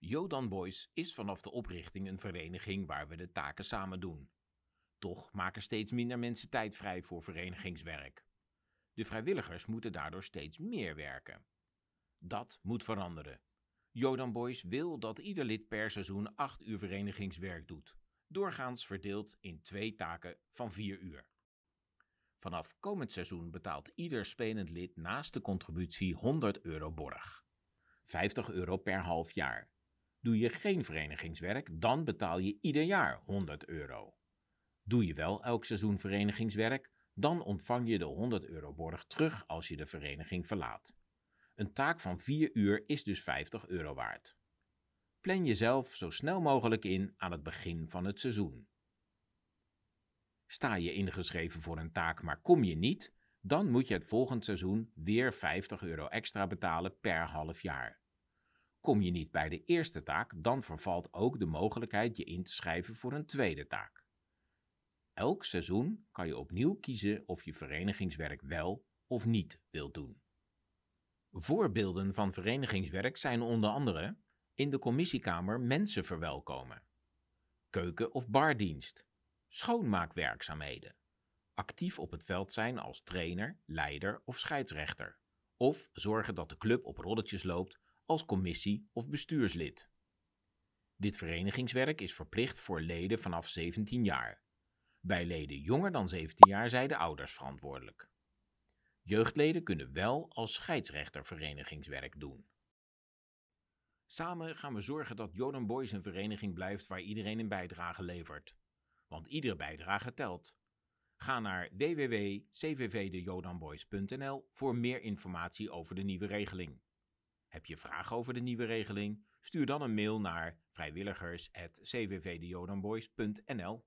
Jodan Boys is vanaf de oprichting een vereniging waar we de taken samen doen. Toch maken steeds minder mensen tijd vrij voor verenigingswerk. De vrijwilligers moeten daardoor steeds meer werken. Dat moet veranderen. Jodan Boys wil dat ieder lid per seizoen 8 uur verenigingswerk doet, doorgaans verdeeld in twee taken van 4 uur. Vanaf komend seizoen betaalt ieder spelend lid naast de contributie 100 euro borg. 50 euro per half jaar Doe je geen verenigingswerk, dan betaal je ieder jaar 100 euro. Doe je wel elk seizoen verenigingswerk, dan ontvang je de 100 euro borg terug als je de vereniging verlaat. Een taak van 4 uur is dus 50 euro waard. Plan jezelf zo snel mogelijk in aan het begin van het seizoen. Sta je ingeschreven voor een taak, maar kom je niet, dan moet je het volgend seizoen weer 50 euro extra betalen per half jaar. Kom je niet bij de eerste taak, dan vervalt ook de mogelijkheid je in te schrijven voor een tweede taak. Elk seizoen kan je opnieuw kiezen of je verenigingswerk wel of niet wilt doen. Voorbeelden van verenigingswerk zijn onder andere in de commissiekamer mensen verwelkomen, keuken- of bardienst, schoonmaakwerkzaamheden, actief op het veld zijn als trainer, leider of scheidsrechter, of zorgen dat de club op rolletjes loopt als commissie of bestuurslid. Dit verenigingswerk is verplicht voor leden vanaf 17 jaar. Bij leden jonger dan 17 jaar zijn de ouders verantwoordelijk. Jeugdleden kunnen wel als scheidsrechter verenigingswerk doen. Samen gaan we zorgen dat Jodan Boys een vereniging blijft waar iedereen een bijdrage levert. Want iedere bijdrage telt. Ga naar www.cvvdejodanboys.nl voor meer informatie over de nieuwe regeling. Heb je vragen over de nieuwe regeling? Stuur dan een mail naar vrijwilligers.cvvdejodanboys.nl